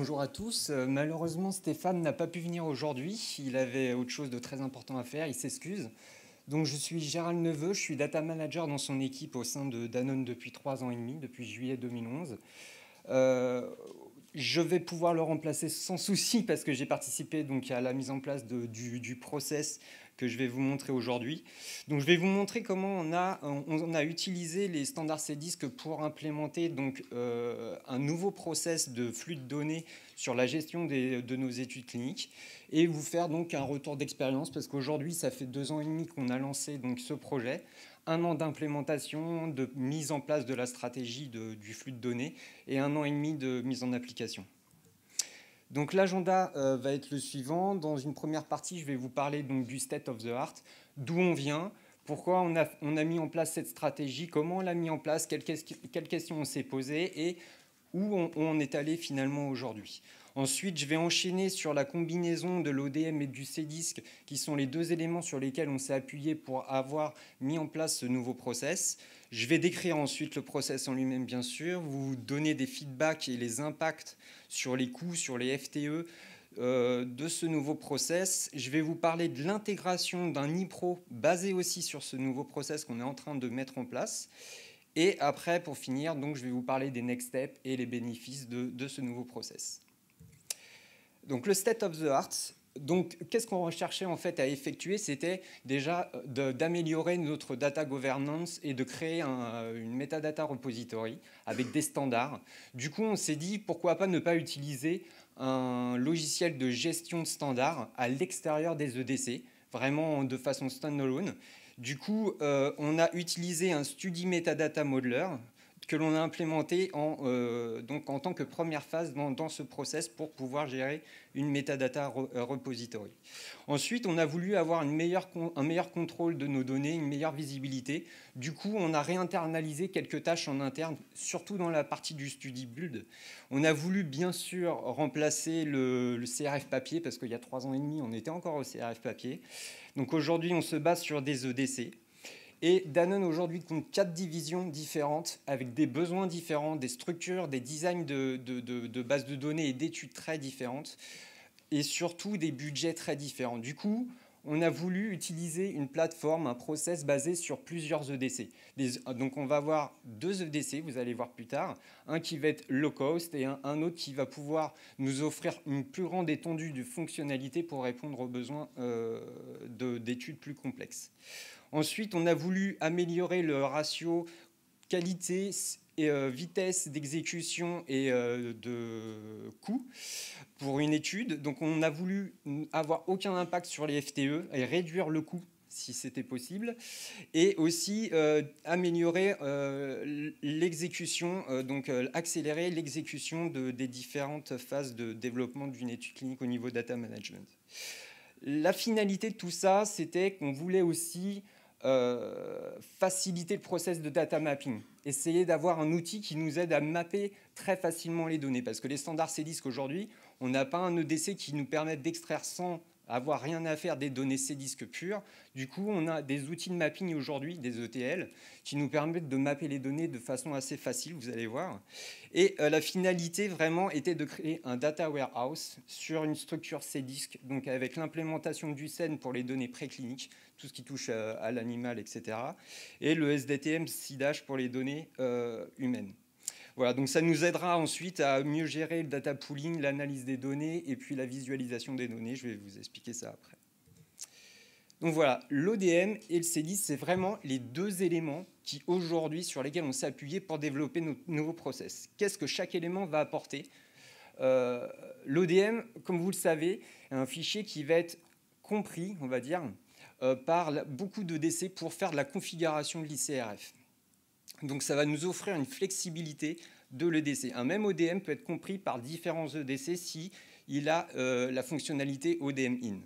bonjour à tous. Euh, malheureusement, Stéphane n'a pas pu venir aujourd'hui. Il avait autre chose de très important à faire. Il s'excuse. Donc, je suis Gérald Neveu. Je suis data manager dans son équipe au sein de Danone depuis trois ans et demi, depuis juillet 2011. Euh, je vais pouvoir le remplacer sans souci parce que j'ai participé donc à la mise en place du, du, process que je vais vous montrer aujourd'hui. Donc je vais vous montrer comment on a, utilisé les standards CDISC pour implémenter donc, euh, un nouveau process de flux de données sur la gestion de nos études cliniques et vous faire donc un retour d'expérience parce qu'aujourd'hui ça fait deux ans et demi qu'on a lancé donc ce projet un an d'implémentation, de mise en place de la stratégie du flux de données et un an et demi de mise en application. Donc l'agenda euh, va être le suivant. Dans une première partie, je vais vous parler donc, du state of the art, d'où on vient, pourquoi on a, mis en place cette stratégie, comment on l'a mis en place, quelles, questions on s'est posées et où on, est allé finalement aujourd'hui. Ensuite, je vais enchaîner sur la combinaison de l'ODM et du CDISC, qui sont les deux éléments sur lesquels on s'est appuyé pour avoir mis en place ce nouveau process. Je vais décrire ensuite le process en lui-même, bien sûr, vous donner des feedbacks et les impacts sur les coûts, sur les FTE euh, de ce nouveau process. Je vais vous parler de l'intégration d'un IPRO basé aussi sur ce nouveau process qu'on est en train de mettre en place. Et après, pour finir, donc, je vais vous parler des next steps et les bénéfices de, de ce nouveau process. Donc le state of the art, donc, qu'est-ce qu'on recherchait en fait à effectuer C'était déjà euh, d'améliorer notre data governance et de créer euh, une metadata repository avec des standards. Du coup, on s'est dit pourquoi pas ne pas utiliser un logiciel de gestion de standards à l'extérieur des EDC, vraiment de façon standalone. Du coup, euh, on a utilisé un Study Metadata Modeler que l'on a implémenté en, euh, donc en tant que première phase dans, ce process pour pouvoir gérer une metadata euh, repository. Ensuite, on a voulu avoir une meilleure un meilleur contrôle de nos données, une meilleure visibilité. Du coup, on a réinternalisé quelques tâches en interne, surtout dans la partie du study build. On a voulu bien sûr remplacer le, le CRF papier parce qu'il y a trois ans et demi, on était encore au CRF papier. Donc aujourd'hui, on se base sur des EDC. Et Danone aujourd'hui compte quatre divisions différentes avec des besoins différents, des structures, des designs de, de, bases de données et d'études très différentes et surtout des budgets très différents. Du coup, on a voulu utiliser une plateforme, un process basé sur plusieurs EDC. donc on va avoir deux EDC, vous allez voir plus tard, un qui va être low cost et un, autre qui va pouvoir nous offrir une plus grande étendue de fonctionnalités pour répondre aux besoins euh, d'études plus complexes. Ensuite, on a voulu améliorer le ratio qualité et euh, vitesse d'exécution et euh, de coût pour une étude. Donc on a voulu avoir aucun impact sur les FTE et réduire le coût si c'était possible, et aussi euh, améliorer l'exécution, donc accélérer l'exécution des différentes phases de développement d'une étude clinique au niveau data management. La finalité de tout ça, c'était qu'on voulait aussi euh, faciliter le process de data mapping, essayer d'avoir un outil qui nous aide à mapper très facilement les données, parce que les standards CEDISC aujourd'hui, on n'a pas un EDC qui nous permette d'extraire 100 avoir rien à faire des données c disques purs. Du coup, on a des outils de mapping aujourd'hui, des ETL, qui nous permettent de mapper les données de façon assez facile, vous allez voir. Et euh, la finalité vraiment était de créer un data warehouse sur une structure c disques, donc avec l'implémentation du SEN pour les données précliniques, tout ce qui touche euh, à, l'animal, etc. Et le SDTM sidash pour les données euh, humaines. Voilà, donc ça nous aidera ensuite à mieux gérer le data pooling, l'analyse des données et puis la visualisation des données. Je vais vous expliquer ça après. Donc voilà, l'ODM et le C10, c'est vraiment les deux éléments qui aujourd'hui sur lesquels on s'est appuyé pour développer nos nouveaux process. Qu'est-ce que chaque élément va apporter euh, L'ODM, comme vous le savez, est un fichier qui va être compris, on va dire, euh, par beaucoup de DC pour faire de la configuration de l'ICRF. Donc ça va nous offrir une flexibilité de l'EDC. Un même ODM peut être compris par différents EDC si il a euh, la fonctionnalité ODM-IN.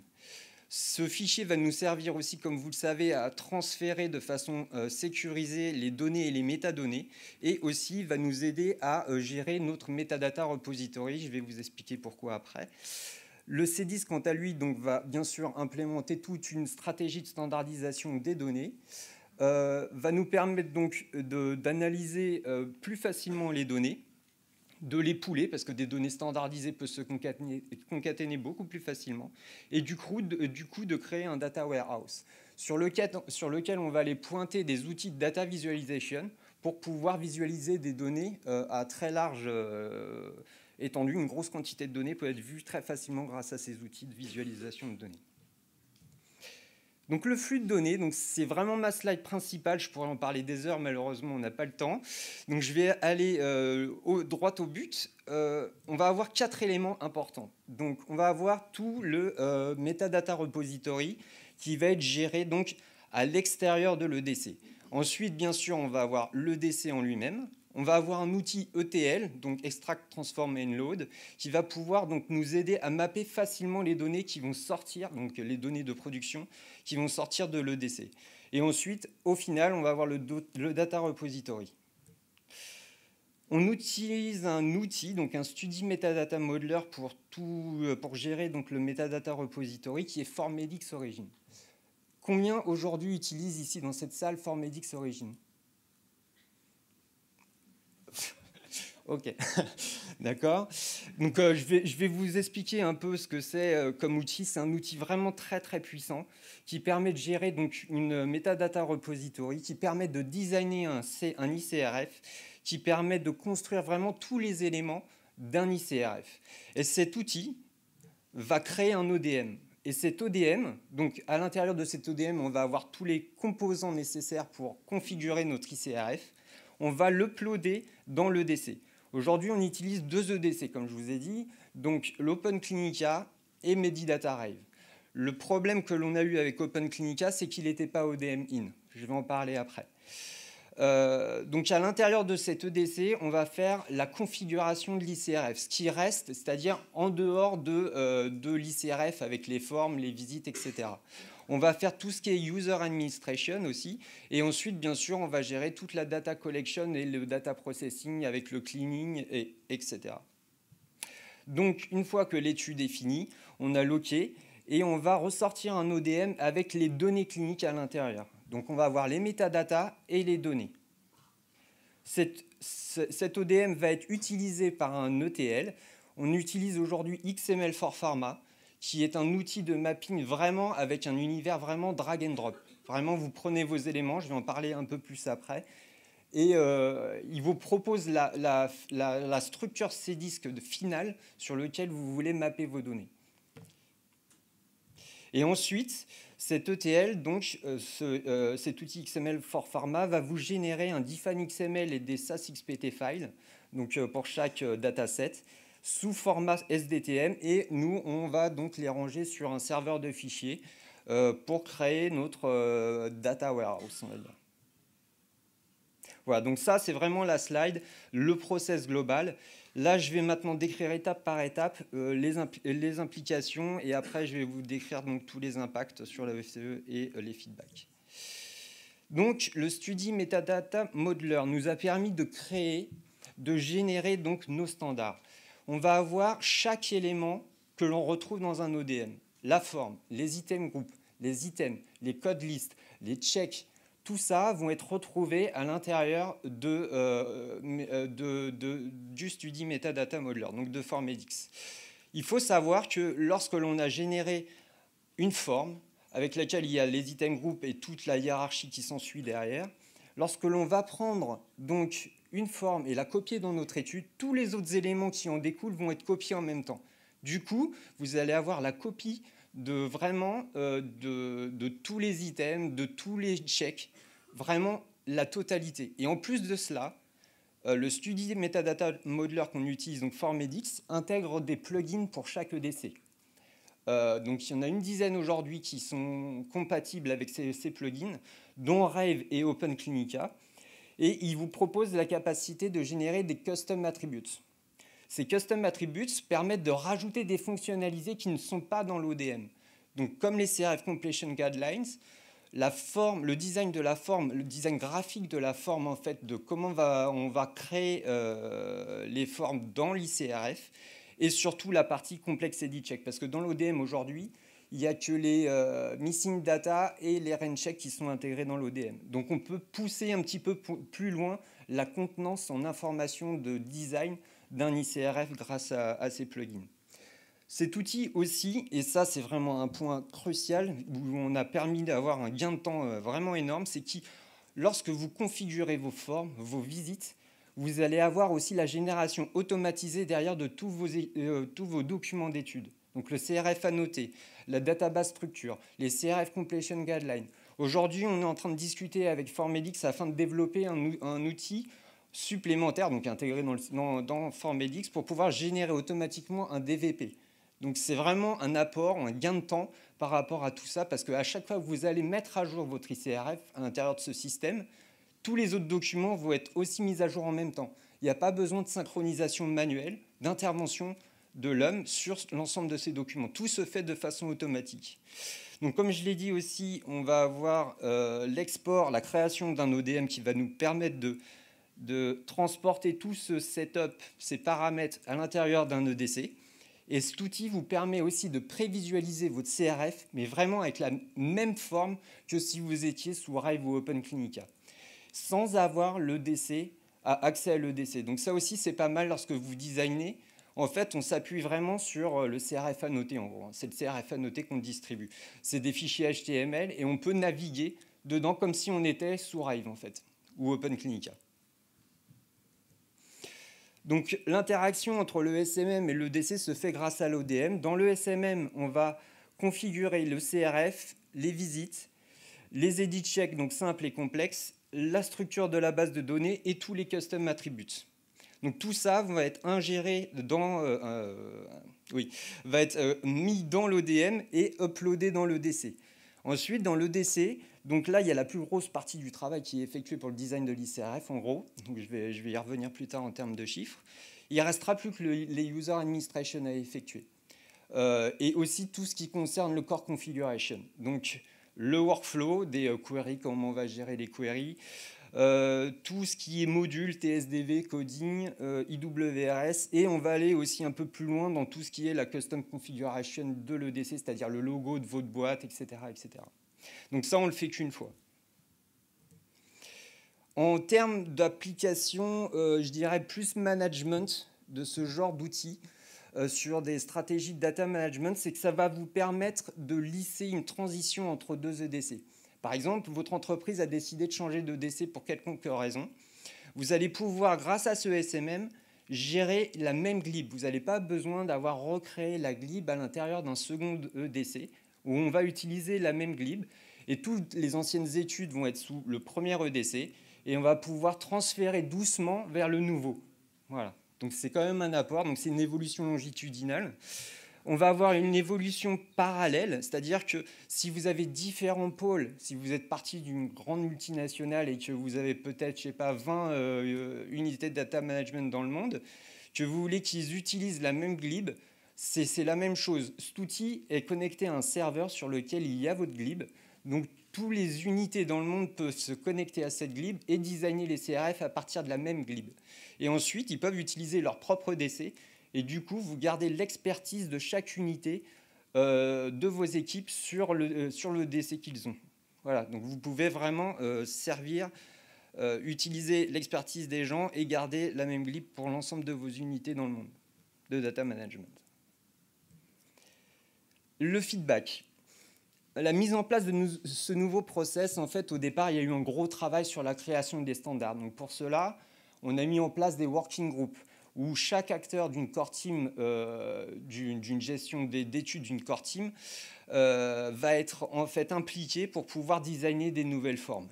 Ce fichier va nous servir aussi, comme vous le savez, à transférer de façon euh, sécurisée les données et les métadonnées, et aussi va nous aider à euh, gérer notre metadata repository. Je vais vous expliquer pourquoi après. Le CDIS, quant à lui, donc, va bien sûr implémenter toute une stratégie de standardisation des données. Euh, va nous permettre donc euh, d'analyser euh, plus facilement les données, de les pouler, parce que des données standardisées peuvent se concaténer, beaucoup plus facilement, et du coup, de, créer un data warehouse sur lequel, on va aller pointer des outils de data visualization pour pouvoir visualiser des données à très large étendue. Une grosse quantité de données peut être vue très facilement grâce à ces outils de visualisation de données. Donc le flux de données, c'est vraiment ma slide principale. Je pourrais en parler des heures, malheureusement on n'a pas le temps. Donc je vais aller euh, au, droit au but. Euh, on va avoir quatre éléments importants. Donc on va avoir tout le euh, metadata repository qui va être géré donc à l'extérieur de l'EDC. Ensuite, bien sûr, on va avoir l'EDC en lui-même, on va avoir un outil ETL, donc Extract, Transform and Load, qui va pouvoir donc nous aider à mapper facilement les données qui vont sortir, donc les données de production, qui vont sortir de l'EDC. Et ensuite, au final, on va avoir le, Data Repository. On utilise un outil, donc un Study Metadata Modeler pour, tout, euh, pour gérer donc le Metadata Repository qui est Formedix Origin. Combien aujourd'hui utilisent ici dans cette salle Formedix Origin Ok, d'accord. Donc euh, je, vais, vous expliquer un peu ce que c'est euh, comme outil. C'est un outil vraiment très très puissant qui permet de gérer donc une metadata repository, qui permet de designer un, un ICRF, qui permet de construire vraiment tous les éléments d'un ICRF. Et cet outil va créer un ODM. Et cet ODM, donc à l'intérieur de cet ODM, on va avoir tous les composants nécessaires pour configurer notre ICRF. On va l'uploader dans l'EDC. Aujourd'hui, on utilise deux EDC, comme je vous ai dit, donc l'Open Clinica et Medidata Rave. Le problème que l'on a eu avec Open Clinica, c'est qu'il n'était pas ODM in. Je vais en parler après. Euh, donc à l'intérieur de cet EDC, on va faire la configuration de l'ICRF, ce qui reste, c'est-à-dire en dehors de euh, l'ICRF avec les formes, les visites, etc. On va faire tout ce qui est user administration aussi. Et ensuite, bien sûr, on va gérer toute la data collection et le data processing avec le cleaning, et, etc. Donc, une fois que l'étude est finie, on a loqué et on va ressortir un ODM avec les données cliniques à l'intérieur. Donc, on va avoir les métadatas et les données. cet ODM va être utilisé par un ETL. On utilise aujourd'hui XML for Pharma qui est un outil de mapping vraiment avec un univers vraiment drag and drop. Vraiment, vous prenez vos éléments, je vais en parler un peu plus après. Et euh, il vous propose la, structure c finale sur lequel vous voulez mapper vos données. Et ensuite, cet ETL, donc euh, euh, cet outil XML for Pharma, va vous générer un diffan XML et des SAS XPT files donc, pour chaque dataset sous format SDTM et nous, on va donc les ranger sur un serveur de fichiers euh, pour créer notre euh, data warehouse, Voilà, donc ça, c'est vraiment la slide, le process global. Là, je vais maintenant décrire étape par étape euh, les, implications et après, je vais vous décrire donc, tous les impacts sur la VCE et les feedbacks. Donc, le Study Metadata Modeler nous a permis de créer, de générer donc nos standards on va avoir chaque élément que l'on retrouve dans un ODM. La forme, les items groupes, les items, les codes listes, les checks, tout ça vont être retrouvés à l'intérieur de, euh, euh, du study metadata modeler, donc de Formedix. Il faut savoir que lorsque l'on a généré une forme avec laquelle il y a les items groupes et toute la hiérarchie qui s'ensuit derrière, lorsque l'on va prendre donc une forme et la copier dans notre étude, tous les autres éléments qui en découlent vont être copiés en même temps. Du coup, vous allez avoir la copie de vraiment euh, de, tous les items, de tous les checks, vraiment la totalité. Et en plus de cela, euh, le Study Metadata Modeler qu'on utilise, donc Formedix, intègre des plugins pour chaque EDC. Euh, donc il y en a une dizaine aujourd'hui qui sont compatibles avec ces, ces plugins, dont Rave et OpenClinica et il vous propose la capacité de générer des custom attributes. Ces custom attributes permettent de rajouter des fonctionnalités qui ne sont pas dans l'ODM. Donc comme les CRF completion guidelines, le design de la forme, le design graphique de la forme en fait, de comment on va créer euh, les formes dans l'ICRF, et surtout la partie complexe edit check, parce que dans l'ODM aujourd'hui, il n'y a que les euh, missing data et les rain qui sont intégrés dans l'ODM. Donc on peut pousser un petit peu plus loin la contenance en information de design d'un ICRF grâce à, ces plugins. Cet outil aussi, et ça c'est vraiment un point crucial où on a permis d'avoir un gain de temps euh, vraiment énorme, c'est que lorsque vous configurez vos formes, vos visites, vous allez avoir aussi la génération automatisée derrière de tous vos, euh, tous vos documents d'études. Donc le CRF annoté, la database structure, les CRF completion guidelines. Aujourd'hui, on est en train de discuter avec Formelix afin de développer un, outil supplémentaire, donc intégré dans, dans, dans Formelix, pour pouvoir générer automatiquement un DVP. Donc c'est vraiment un apport, un gain de temps par rapport à tout ça, parce qu'à chaque fois que vous allez mettre à jour votre ICRF à l'intérieur de ce système, tous les autres documents vont être aussi mis à jour en même temps. Il n'y a pas besoin de synchronisation manuelle, d'intervention de l'homme sur l'ensemble de ces documents. Tout se fait de façon automatique. Donc, comme je l'ai dit aussi, on va avoir euh, l'export, la création d'un ODM qui va nous permettre de, transporter tout ce setup, ces paramètres à l'intérieur d'un EDC. Et cet outil vous permet aussi de prévisualiser votre CRF, mais vraiment avec la même forme que si vous étiez sous Rive ou Open Clinica, sans avoir l'EDC accès à l'EDC. Donc ça aussi, c'est pas mal lorsque vous designez, en fait, on s'appuie vraiment sur euh, le CRF annoté, en gros. Hein. C'est le CRF annoté qu'on distribue. C'est des fichiers HTML et on peut naviguer dedans comme si on était sous Rive, en fait, ou OpenClinica. Donc l'interaction entre le SMM et le DC se fait grâce à l'ODM. Dans le SMM, on va configurer le CRF, les visites, les edit checks, donc simples et complexes, la structure de la base de données et tous les custom attributes. Donc tout ça va être ingéré dans, euh, euh, oui, va être euh, mis dans l'ODM et uploadé dans l'EDC. Ensuite, dans l'EDC, donc là, il y a la plus grosse partie du travail qui est effectué pour le design de l'ICRF, en gros. Donc je vais, je vais y revenir plus tard en termes de chiffres. Il restera plus que les user administration à effectuer. et aussi tout ce qui concerne le core configuration. Donc le workflow des queries, comment on va gérer les queries, euh, tout ce qui est module, TSDV, coding, euh, IWRS, et on va aller aussi un peu plus loin dans tout ce qui est la custom configuration de l'EDC, c'est-à-dire le logo de votre boîte, etc. etc. Donc ça, on le fait qu'une fois. En termes d'application, euh, je dirais plus management de ce genre d'outils, sur des stratégies de data management, c'est que ça va vous permettre de lisser une transition entre deux EDC. Par exemple, votre entreprise a décidé de changer de décès pour quelconque raison. Vous allez pouvoir, grâce à ce SMM, gérer la même glib. Vous n'allez pas besoin d'avoir recréé la glib à l'intérieur d'un second EDC où on va utiliser la même glib et toutes les anciennes études vont être sous le premier EDC et on va pouvoir transférer doucement vers le nouveau. Voilà. Donc c'est quand même un apport, donc c'est une évolution longitudinale on va avoir une évolution parallèle, c'est-à-dire que si vous avez différents pôles, si vous êtes parti d'une grande multinationale et que vous avez peut-être, je sais pas, 20 euh, unités de data management dans le monde, que vous voulez qu'ils utilisent la même glib, c'est la même chose. Cet outil est connecté à un serveur sur lequel il y a votre glib. Donc, toutes les unités dans le monde peuvent se connecter à cette glib et designer les CRF à partir de la même glib. Et ensuite, ils peuvent utiliser leur propre DC et du coup, vous gardez l'expertise de chaque unité euh, de vos équipes sur le, euh, sur le décès qu'ils ont. Voilà, donc vous pouvez vraiment euh, servir, utiliser l'expertise des gens et garder la même glyphe pour l'ensemble de vos unités dans le monde de data management. Le feedback la mise en place de ce nouveau process, en fait, au départ, il y a eu un gros travail sur la création des standards. Donc pour cela, on a mis en place des working groups où chaque acteur d'une core team, euh, d'une gestion d'études d'une core team, euh, va être en fait impliqué pour pouvoir designer des nouvelles formes.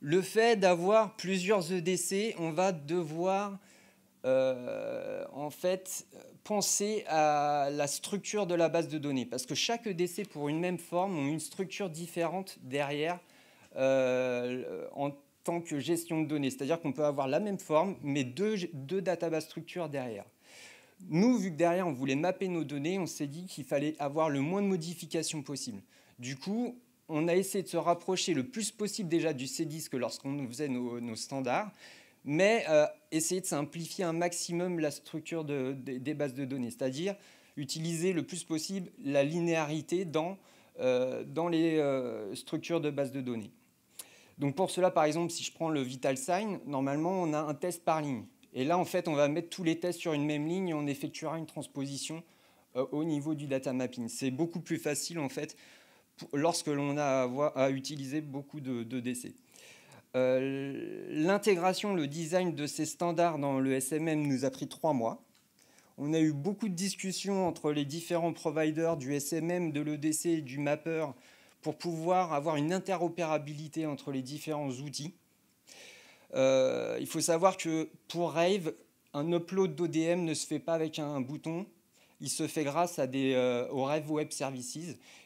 Le fait d'avoir plusieurs EDC, on va devoir euh, en fait penser à la structure de la base de données, parce que chaque EDC pour une même forme ont une structure différente derrière en tant que gestion de données. C'est-à-dire qu'on peut avoir la même forme, mais deux, deux databases structures derrière. Nous, vu que derrière, on voulait mapper nos données, on s'est dit qu'il fallait avoir le moins de modifications possible. Du coup, on a essayé de se rapprocher le plus possible déjà du C-Disque lorsqu'on faisait nos, nos, standards, mais euh, essayer de simplifier un maximum la structure de, des bases de données, c'est-à-dire utiliser le plus possible la linéarité dans, euh, dans les euh, structures de bases de données. Donc pour cela, par exemple, si je prends le vital sign, normalement, on a un test par ligne. Et là, en fait, on va mettre tous les tests sur une même ligne et on effectuera une transposition euh, au niveau du data mapping. C'est beaucoup plus facile, en fait, lorsque l'on a à, utiliser beaucoup de, DC. Euh, l'intégration, le design de ces standards dans le SMM nous a pris trois mois. On a eu beaucoup de discussions entre les différents providers du SMM, de l'EDC du mapper pour pouvoir avoir une interopérabilité entre les différents outils. Euh, il faut savoir que pour Rave, un upload d'ODM ne se fait pas avec un, bouton, il se fait grâce à des, euh, aux Rave Web Services.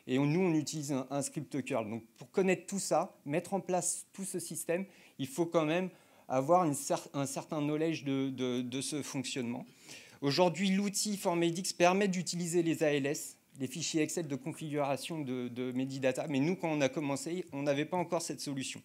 Et nous, on utilise un, script curl. Donc pour connaître tout ça, mettre en place tout ce système, il faut quand même avoir un certain knowledge de, de ce fonctionnement. Aujourd'hui, l'outil Formedix permet d'utiliser les ALS les fichiers Excel de configuration de, de Medidata. Mais nous, quand on a commencé, on n'avait pas encore cette solution.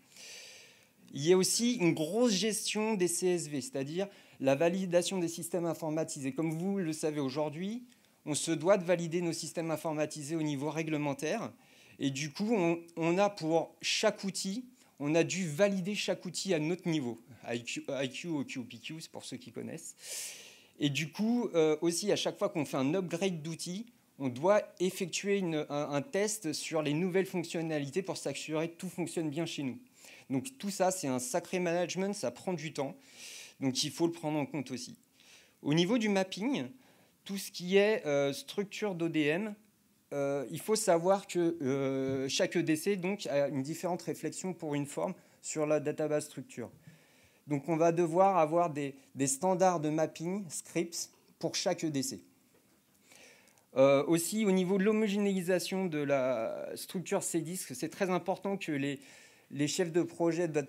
Il y a aussi une grosse gestion des CSV, c'est-à-dire la validation des systèmes informatisés. Comme vous le savez aujourd'hui, on se doit de valider nos systèmes informatisés au niveau réglementaire. Et du coup, on, a pour chaque outil, on a dû valider chaque outil à notre niveau. IQ, IQ OQ, PQ, c'est pour ceux qui connaissent. Et du coup, euh, aussi, à chaque fois qu'on fait un upgrade d'outils, on doit effectuer un, test sur les nouvelles fonctionnalités pour s'assurer que tout fonctionne bien chez nous. Donc tout ça, c'est un sacré management, ça prend du temps, donc il faut le prendre en compte aussi. Au niveau du mapping, tout ce qui est euh, structure d'ODM, euh, il faut savoir que euh, chaque EDC donc, a une différente réflexion pour une forme sur la database structure. Donc on va devoir avoir des, des standards de mapping, scripts, pour chaque EDC. Euh, aussi, au niveau de l'homogénéisation de la structure CDISC, c'est très important que les, chefs de projet de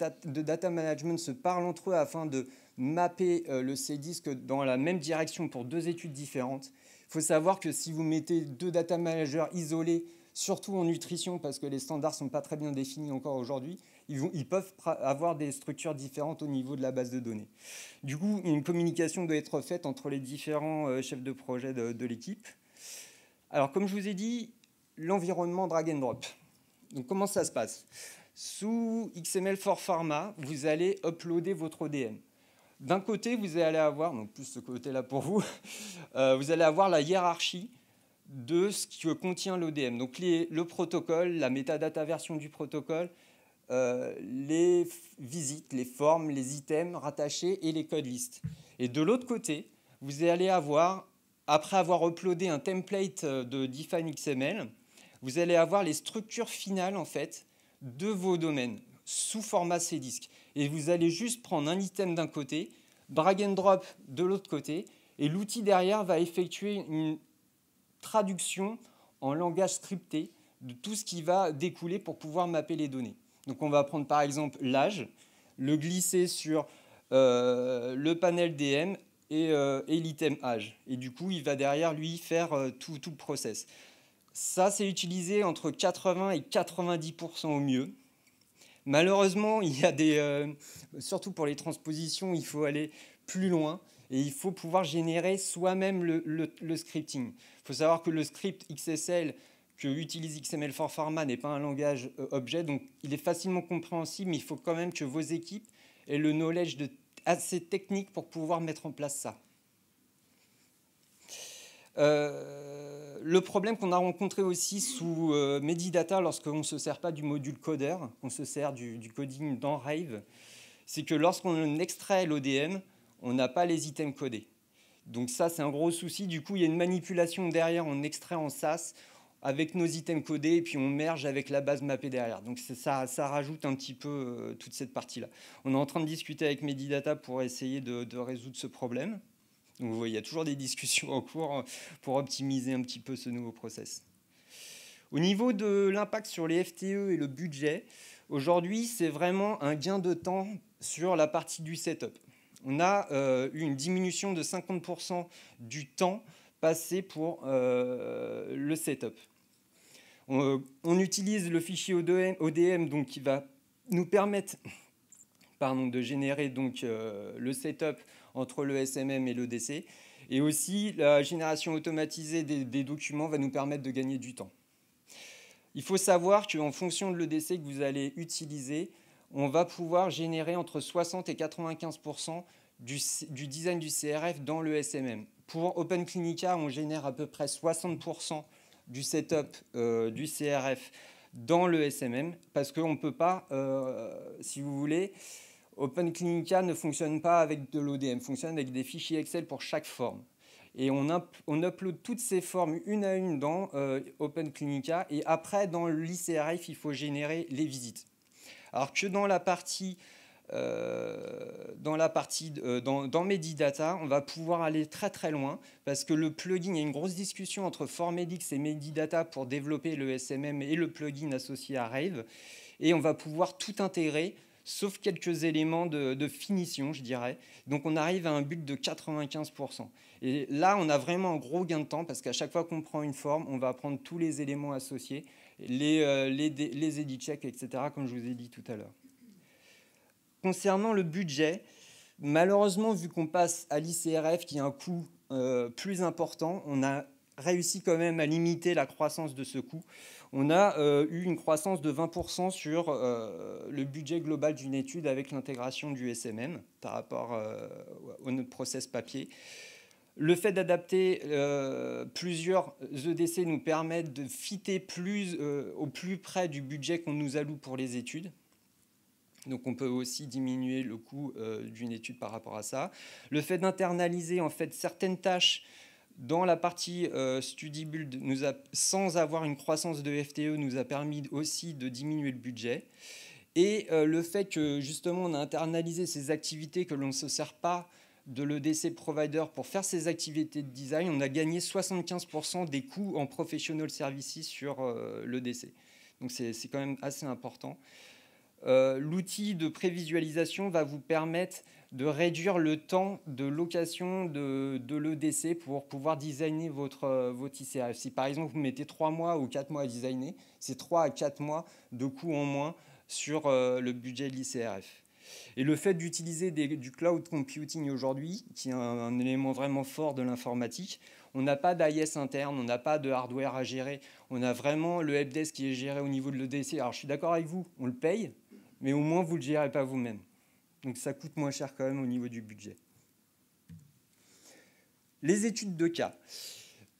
data, management se parlent entre eux afin de mapper euh, le CDISC dans la même direction pour deux études différentes. Il faut savoir que si vous mettez deux data managers isolés, surtout en nutrition, parce que les standards ne sont pas très bien définis encore aujourd'hui, ils, peuvent avoir des structures différentes au niveau de la base de données. Du coup, une communication doit être faite entre les différents euh, chefs de projet de l'équipe. Alors, comme je vous ai dit, l'environnement drag and drop. Donc, comment ça se passe Sous XML for Pharma, vous allez uploader votre ODM. D'un côté, vous allez avoir, donc plus ce côté-là pour vous, euh, vous allez avoir la hiérarchie de ce que contient l'ODM. Donc le protocole, la metadata version du protocole, euh, les visites, les formes, les items rattachés et les code listes. Et de l'autre côté, vous allez avoir après avoir uploadé un template euh, de Define XML, vous allez avoir les structures finales en fait de vos domaines sous format CDISC. Et vous allez juste prendre un item d'un côté, drag and drop de l'autre côté, et l'outil derrière va effectuer une traduction en langage scripté de tout ce qui va découler pour pouvoir mapper les données. Donc on va prendre par exemple l'âge, le glisser sur euh, le panel DM et, euh, et l'item âge. Et du coup, il va derrière lui faire euh, tout, le process. Ça, c'est utilisé entre 80 et 90% au mieux. Malheureusement, il y a des, euh, surtout pour les transpositions, il faut aller plus loin et il faut pouvoir générer soi-même le, scripting. Il faut savoir que le script XSL que utilise XML4 Pharma n'est pas un langage objet, donc il est facilement compréhensible, mais il faut quand même que vos équipes aient le knowledge de assez technique pour pouvoir mettre en place ça. Euh, le problème qu'on a rencontré aussi sous euh, Medidata lorsqu'on ne se sert pas du module coder, on se sert du, du coding dans Rave, c'est que lorsqu'on extrait l'ODM, on n'a pas les items codés. Donc ça, c'est un gros souci. Du coup, il y a une manipulation derrière, on extrait en SAS, avec nos items codés et puis on merge avec la base mappée derrière. Donc ça, ça rajoute un petit peu euh, toute cette partie-là. On est en train de discuter avec Medidata pour essayer de, résoudre ce problème. Donc vous voyez, il y a toujours des discussions en cours euh, pour optimiser un petit peu ce nouveau process. Au niveau de l'impact sur les FTE et le budget, aujourd'hui c'est vraiment un gain de temps sur la partie du setup. On a euh, eu une diminution de 50% du temps passé pour le setup. Euh, on, utilise le fichier ODM, donc, qui va nous permettre de générer donc, euh, le setup entre le SMM et l'EDC. Et aussi, la génération automatisée des, documents va nous permettre de gagner du temps. Il faut savoir qu'en fonction de l'EDC que vous allez utiliser, on va pouvoir générer entre 60 et 95 du, design du CRF dans le SMM. Pour OpenClinica, on génère à peu près 60 du setup euh, du CRF dans le SMM, parce qu'on ne peut pas, euh, si vous voulez, Open Clinica ne fonctionne pas avec de l'ODM, fonctionne avec des fichiers Excel pour chaque forme. Et on, on upload toutes ces formes une à une dans euh, Open Clinica, et après, dans l'ICRF, il faut générer les visites. Alors que dans la partie euh, dans la partie, euh, dans, Medidata, on va pouvoir aller très très loin parce que le plugin, il y a une grosse discussion entre Formedix et Medidata pour développer le SMM et le plugin associé à Rave. Et on va pouvoir tout intégrer sauf quelques éléments de, finition, je dirais. Donc on arrive à un but de 95%. Et là, on a vraiment un gros gain de temps parce qu'à chaque fois qu'on prend une forme, on va prendre tous les éléments associés, les, euh, les, les edit checks, etc., comme je vous ai dit tout à l'heure. Concernant le budget, malheureusement, vu qu'on passe à l'ICRF qui a un coût euh, plus important, on a réussi quand même à limiter la croissance de ce coût. On a euh, eu une croissance de 20% sur euh, le budget global d'une étude avec l'intégration du SMM par rapport au notre process papier. Le fait d'adapter plusieurs EDC nous permet de fitter au plus près du budget qu'on nous alloue pour les études. Donc on peut aussi diminuer le coût euh, d'une étude par rapport à ça. Le fait d'internaliser en fait certaines tâches dans la partie euh, build sans avoir une croissance de FTE, nous a permis aussi de diminuer le budget. Et euh, le fait que justement on a internalisé ces activités que l'on ne se sert pas de l'EDC Provider pour faire ces activités de design, on a gagné 75% des coûts en professional services sur euh, l'EDC. Donc c'est quand même assez important. Euh, l'outil de prévisualisation va vous permettre de réduire le temps de location de, de l'EDC pour pouvoir designer votre, euh, votre Si par exemple vous mettez 3 mois ou 4 mois à designer, c'est 3 à 4 mois de coût en moins sur euh, le budget de l'ICRF. Et le fait d'utiliser du cloud computing aujourd'hui, qui est un, élément vraiment fort de l'informatique, on n'a pas d'IS interne, on n'a pas de hardware à gérer, on a vraiment le helpdesk qui est géré au niveau de l'EDC. Alors je suis d'accord avec vous, on le paye, mais au moins vous ne le gérez pas vous-même. Donc ça coûte moins cher quand même au niveau du budget. Les études de cas.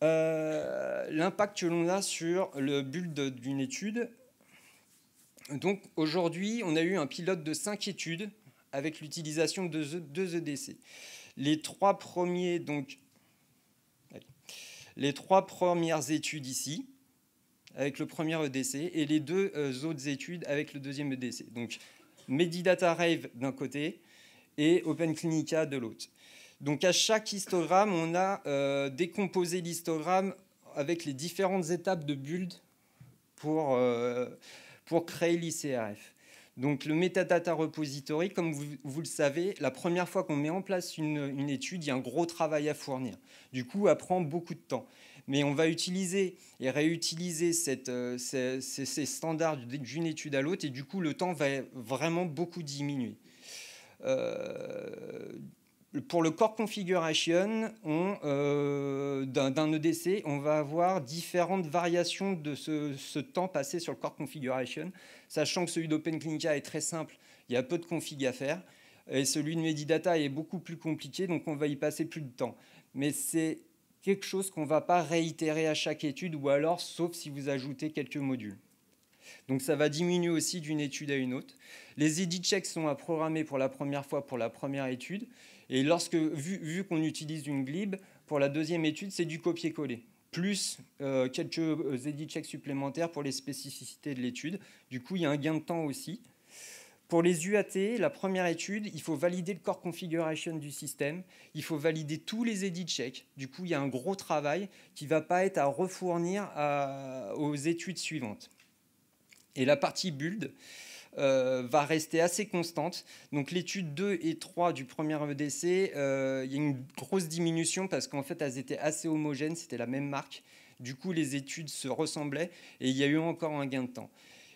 Euh, l'impact que l'on a sur le build d'une étude. Donc aujourd'hui, on a eu un pilote de cinq études avec l'utilisation de e, deux EDC. Les trois premiers, donc, les trois premières études ici, avec le premier EDC et les deux euh, autres études avec le deuxième EDC. Donc Medidata Rave d'un côté et Open Clinica de l'autre. Donc à chaque histogramme, on a euh, décomposé l'histogramme avec les différentes étapes de build pour, euh, pour créer l'ICRF. Donc le Metadata Repository, comme vous, vous, le savez, la première fois qu'on met en place une, une étude, il y a un gros travail à fournir. Du coup, elle prend beaucoup de temps mais on va utiliser et réutiliser euh, ces, standards d'une étude à l'autre, et du coup, le temps va vraiment beaucoup diminuer. Euh, pour le core configuration, euh, d'un EDC, on va avoir différentes variations de ce, ce, temps passé sur le core configuration, sachant que celui d'OpenClinica est très simple, il y a peu de config à faire, et celui de Medidata est beaucoup plus compliqué, donc on va y passer plus de temps. Mais c'est quelque chose qu'on ne va pas réitérer à chaque étude ou alors sauf si vous ajoutez quelques modules. Donc ça va diminuer aussi d'une étude à une autre. Les edit checks sont à programmer pour la première fois pour la première étude. Et lorsque, vu, qu'on utilise une glib, pour la deuxième étude, c'est du copier-coller. Plus euh, quelques euh, edit checks supplémentaires pour les spécificités de l'étude. Du coup, il y a un gain de temps aussi. Pour les UAT, la première étude, il faut valider le core configuration du système, il faut valider tous les edit checks. Du coup, il y a un gros travail qui ne va pas être à refournir aux études suivantes. Et la partie build euh, va rester assez constante. Donc l'étude 2 et 3 du premier EDC, euh, il y a une grosse diminution parce qu'en fait, elles étaient assez homogènes, c'était la même marque. Du coup, les études se ressemblaient et il y a eu encore un gain de temps.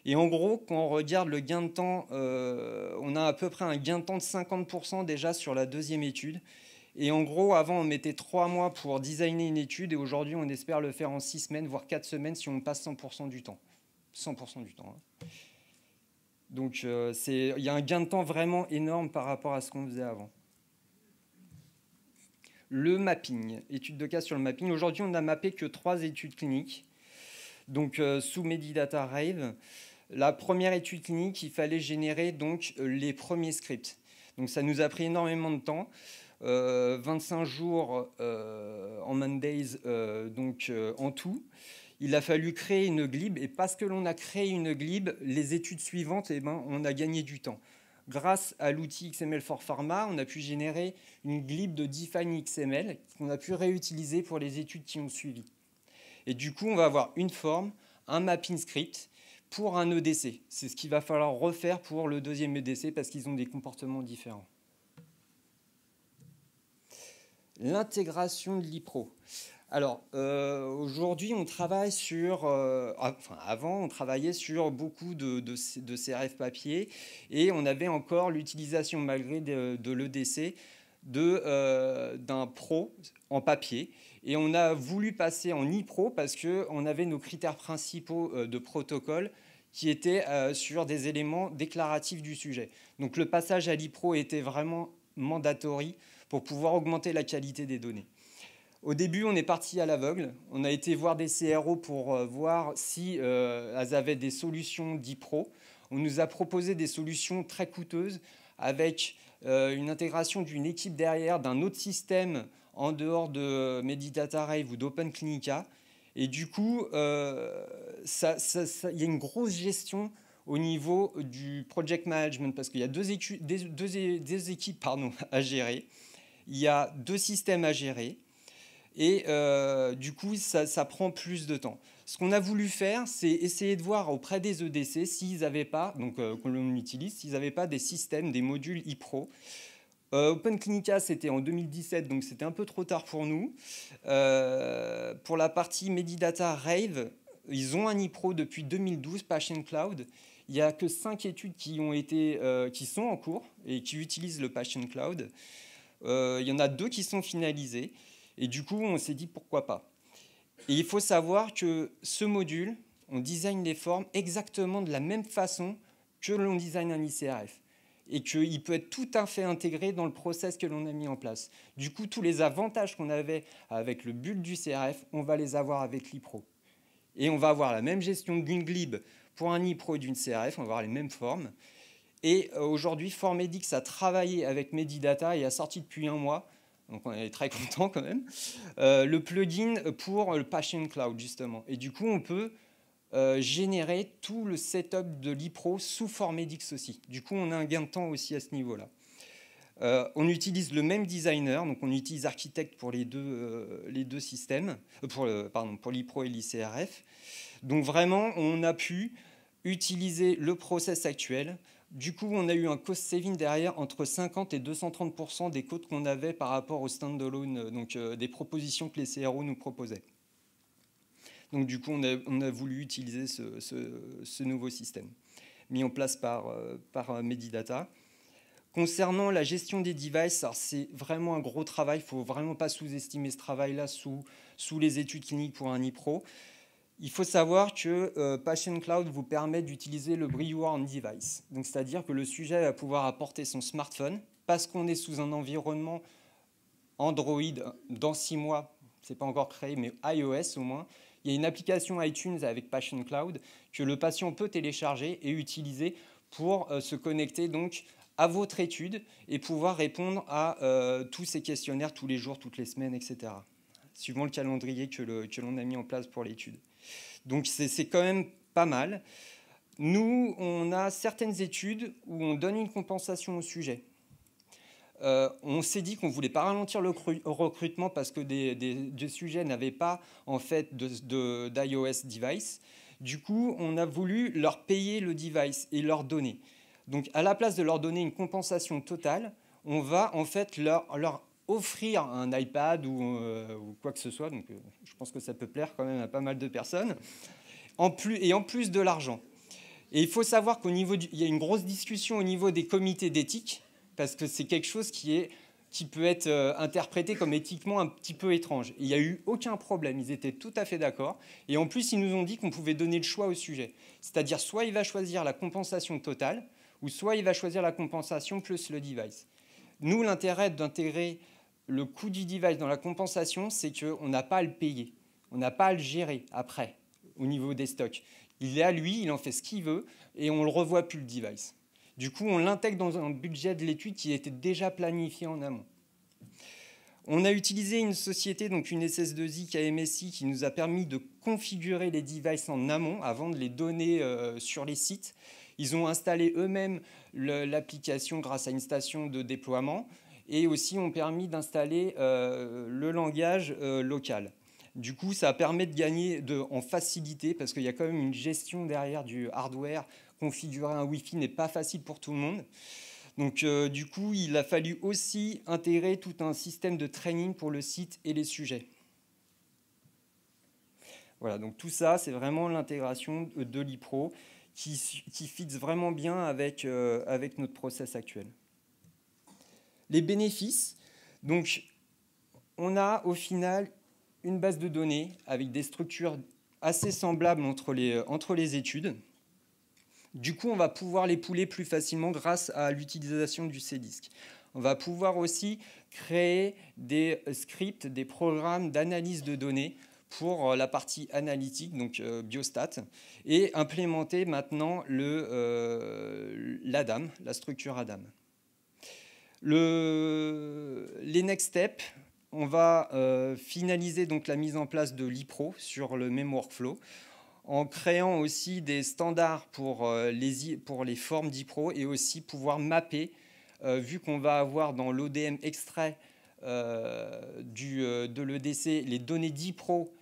Et en gros, quand on regarde le gain de temps, euh, on a à peu près un gain de temps de 50% déjà sur la deuxième étude. Et en gros, avant, on mettait trois mois pour designer une étude, et aujourd'hui, on espère le faire en six semaines, voire quatre semaines, si on passe 100% du temps. 100% du temps. Hein. Donc, euh, il y a un gain de temps vraiment énorme par rapport à ce qu'on faisait avant. Le mapping, étude de cas sur le mapping. Aujourd'hui, on n'a mappé que trois études cliniques, donc euh, sous Medidata Rave. La première étude clinique, il fallait générer donc euh, les premiers scripts. Donc ça nous a pris énormément de temps. 25 euh, jours euh, en Mondays, donc en tout. Il a fallu créer une glib et parce que l'on a créé une glib, les études suivantes, eh ben, on a gagné du temps. Grâce à l'outil XML for Pharma, on a pu générer une glib de Define XML qu'on a pu réutiliser pour les études qui ont suivi. Et du coup, on va avoir une forme, un mapping script pour un EDC. C'est ce qu'il va falloir refaire pour le deuxième EDC parce qu'ils ont des comportements différents. L'intégration de l'IPRO. Alors, euh, aujourd'hui, on travaille sur... Euh, ah, enfin, avant, on travaillait sur beaucoup de, CRF papier et on avait encore l'utilisation, malgré de, de l'EDC, euh, d'un pro en papier et on a voulu passer en IPRO parce qu'on avait nos critères principaux euh, de protocole qui étaient euh, sur des éléments déclaratifs du sujet. Donc le passage à l'IPRO était vraiment mandatory pour pouvoir augmenter la qualité des données. Au début, on est parti à l'aveugle. On a été voir des CRO pour euh, voir si elles avaient des solutions d'IPRO. On nous a proposé des solutions très coûteuses avec une intégration d'une équipe derrière d'un autre système en dehors de Meditata Rave ou d'Open Et du coup, euh, il y a une grosse gestion au niveau du project management parce qu'il y a deux, deux, équipes pardon, à gérer, il y a deux systèmes à gérer et euh, du coup, ça, prend plus de temps. Ce qu'on a voulu faire, c'est essayer de voir auprès des EDC s'ils n'avaient pas, donc euh, qu'on utilise, s'ils n'avaient pas des systèmes, des modules iPro. Euh, Open Clinica, c'était en 2017, donc c'était un peu trop tard pour nous. Euh, pour la partie Medidata Rave, ils ont un IPRO depuis 2012, Passion Cloud. Il n'y a que cinq études qui, ont été, euh, qui sont en cours et qui utilisent le Passion Cloud. il y en a deux qui sont finalisées. Et du coup, on s'est dit pourquoi pas. Et il faut savoir que ce module, on design les formes exactement de la même façon que l'on design un ICRF et qu'il peut être tout à fait intégré dans le process que l'on a mis en place. Du coup, tous les avantages qu'on avait avec le bulle du CRF, on va les avoir avec l'IPRO. Et on va avoir la même gestion d'une glib pour un IPRO et d'une CRF, on va avoir les mêmes formes. Et euh, aujourd'hui, Formedix a travaillé avec Medidata et a sorti depuis un mois, donc on est très content quand même, euh, le plugin pour le Passion Cloud justement. Et du coup, on peut euh, générer tout le setup de l'IPRO sous forme aussi. Du coup, on a un gain de temps aussi à ce niveau-là. Euh, on utilise le même designer, donc on utilise Architect pour les deux, euh, les deux systèmes, pour, le, pardon, pour l'IPRO et l'ICRF. Donc vraiment, on a pu utiliser le process actuel. Du coup, on a eu un cost saving derrière entre 50 et 230 des codes qu'on avait par rapport au standalone, donc des propositions que les CRO nous proposaient. Donc du coup, on a, voulu utiliser ce, nouveau système mis en place par, euh, par euh, Medidata. Concernant la gestion des devices, c'est vraiment un gros travail. Il ne faut vraiment pas sous-estimer ce travail-là sous, les études cliniques pour un IPRO. Il faut savoir que euh, Passion Cloud vous permet d'utiliser le Brio on Device. Donc, c'est-à-dire que le sujet va pouvoir apporter son smartphone parce qu'on est sous un environnement Android dans six mois, c'est pas encore créé, mais iOS au moins. Il y a une application iTunes avec Passion Cloud que le patient peut télécharger et utiliser pour euh, se connecter donc à votre étude et pouvoir répondre à euh, tous ces questionnaires tous les jours, toutes les semaines, etc. Suivant le calendrier que l'on a mis en place pour l'étude. Donc c'est quand même pas mal. Nous, on a certaines études où on donne une compensation au sujet. Euh, on s'est dit qu'on ne voulait pas ralentir le recrutement parce que des, sujets n'avaient pas en fait d'iOS device. Du coup, on a voulu leur payer le device et leur donner. Donc, à la place de leur donner une compensation totale, on va en fait leur, offrir un iPad euh, ou, quoi que ce soit. Donc, euh, je pense que ça peut plaire quand même à pas mal de personnes. et en plus de l'argent. Et il faut savoir qu'il y a une grosse discussion au niveau des comités d'éthique parce que c'est quelque chose qui est qui peut être euh, interprété comme éthiquement un petit peu étrange. il n'y a eu aucun problème, ils étaient tout à fait d'accord. Et en plus, ils nous ont dit qu'on pouvait donner le choix au sujet. C'est-à-dire, soit il va choisir la compensation totale, ou soit il va choisir la compensation plus le device. Nous, l'intérêt d'intégrer le coût du device dans la compensation, c'est qu'on n'a pas à le payer, on n'a pas à le gérer après, au niveau des stocks. Il est à lui, il en fait ce qu'il veut, et on ne le revoit plus, le device. Du coup, on l'intègre dans un budget de l'étude qui était déjà planifié en amont. On a utilisé une société, donc une SS2I MSI, qui nous a permis de configurer les devices en amont avant de les donner euh, sur les sites. Ils ont installé eux-mêmes l'application grâce à une station de déploiement et aussi ont permis d'installer euh, le langage euh, local. Du coup, ça permet de gagner de, en facilité parce qu'il y a quand même une gestion derrière du hardware configurer un Wi-Fi n'est pas facile pour tout le monde. Donc euh, du coup, il a fallu aussi intégrer tout un système de training pour le site et les sujets. Voilà, donc tout ça, c'est vraiment l'intégration de l'IPRO qui, qui fixe vraiment bien avec, euh, avec notre process actuel. Les bénéfices, donc on a au final une base de données avec des structures assez semblables entre les, euh, entre les études. Du coup, on va pouvoir les pouler plus facilement grâce à l'utilisation du c On va pouvoir aussi créer des euh, scripts, des programmes d'analyse de données pour euh, la partie analytique, donc euh, biostat, et implémenter maintenant la structure ADAM. les next steps, on va finaliser donc la mise en place de l'IPRO sur le même workflow en créant aussi des standards pour, euh, les, pour les formes d'IPRO et aussi pouvoir mapper, euh, vu qu'on va avoir dans l'ODM extrait euh, du, de l'EDC les données d'IPRO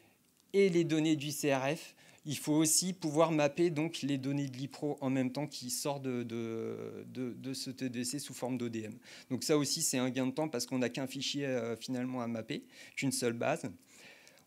et les données du CRF, il faut aussi pouvoir mapper donc les données de l'IPRO en même temps qui sortent de, de, de, ce TDC sous forme d'ODM. Donc ça aussi, c'est un gain de temps parce qu'on n'a qu'un fichier finalement à mapper, qu'une seule base.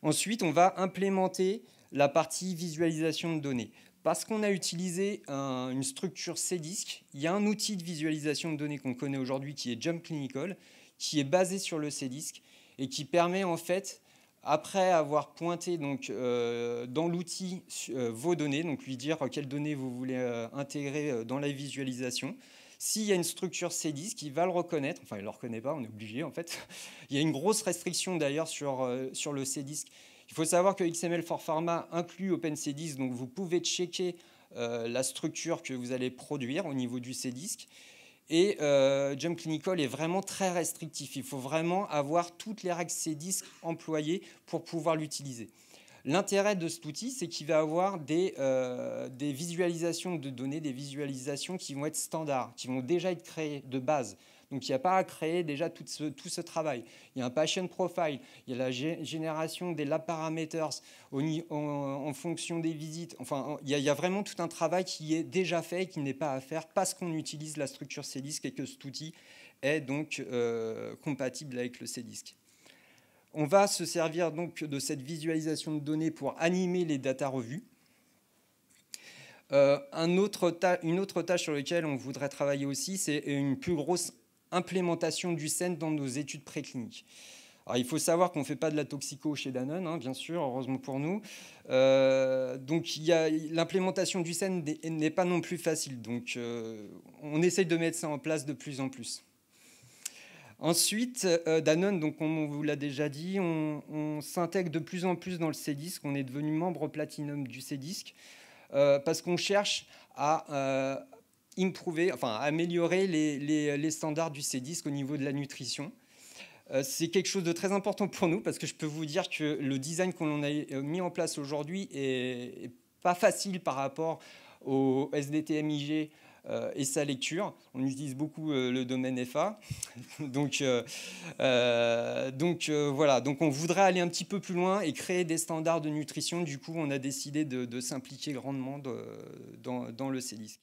Ensuite, on va implémenter la partie visualisation de données. Parce qu'on a utilisé une structure CDISC, il y a un outil de visualisation de données qu'on connaît aujourd'hui qui est Jump Clinical, qui est basé sur le CDISC et qui permet en fait, après avoir pointé donc, euh, dans l'outil euh, vos données, donc lui dire quelles données vous voulez euh, intégrer dans la visualisation, s'il y a une structure c il qui va le reconnaître, enfin il ne le reconnaît pas, on est obligé en fait. il y a une grosse restriction d'ailleurs sur, sur le c il faut savoir que XML for Pharma inclut OpenCDISC, donc vous pouvez checker euh, la structure que vous allez produire au niveau du CDISC. Et euh, Jump Clinical est vraiment très restrictif. Il faut vraiment avoir toutes les règles CDISC employées pour pouvoir l'utiliser. L'intérêt de cet outil, c'est qu'il va avoir euh, des, visualisations de données, des visualisations qui vont être standards, qui vont déjà être créées de base. Donc il n'y a pas à créer déjà tout ce, tout ce travail. Il y a un passion profile, il y a la génération des lab parameters en, fonction des visites. Enfin, il y, a, vraiment tout un travail qui est déjà fait et qui n'est pas à faire parce qu'on utilise la structure CDISC et que cet outil est donc euh, compatible avec le CDISC. On va se servir donc de cette visualisation de données pour animer les data revues. Euh, une autre tâche sur laquelle on voudrait travailler aussi, c'est une plus grosse implémentation du SEN dans nos études précliniques. Alors, il faut savoir qu'on ne fait pas de la toxico chez Danone, hein, bien sûr, heureusement pour nous. Euh, donc l'implémentation du SEN n'est pas non plus facile. Donc euh, on essaye de mettre ça en place de plus en plus. Ensuite, euh, Danone, donc on vous l'a déjà dit, on, on s'intègre de plus en plus dans le CDISC. On est devenu membre platinum du CDISC parce qu'on cherche à, improver, enfin améliorer les, standards du c au niveau de la nutrition. Euh, c'est quelque chose de très important pour nous parce que je peux vous dire que le design qu'on a euh, mis en place aujourd'hui n'est pas facile par rapport au SDTMIG euh, et sa lecture. On utilise beaucoup le domaine FA. donc donc voilà, donc on voudrait aller un petit peu plus loin et créer des standards de nutrition. Du coup, on a décidé de, s'impliquer grandement dans, dans le CEDISC.